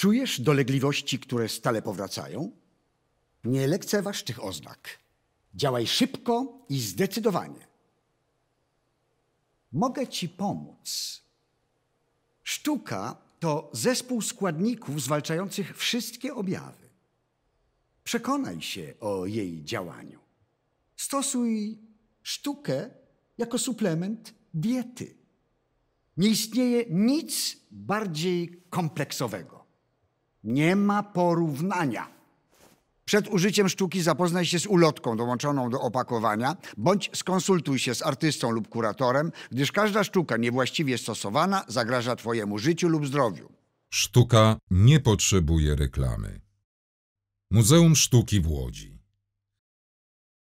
Czujesz dolegliwości, które stale powracają? Nie lekceważ tych oznak. Działaj szybko i zdecydowanie. Mogę ci pomóc. Sztuka to zespół składników zwalczających wszystkie objawy. Przekonaj się o jej działaniu. Stosuj sztukę jako suplement diety. Nie istnieje nic bardziej kompleksowego. Nie ma porównania. Przed użyciem sztuki zapoznaj się z ulotką dołączoną do opakowania, bądź skonsultuj się z artystą lub kuratorem, gdyż każda sztuka niewłaściwie stosowana zagraża Twojemu życiu lub zdrowiu. Sztuka nie potrzebuje reklamy. Muzeum Sztuki w Łodzi.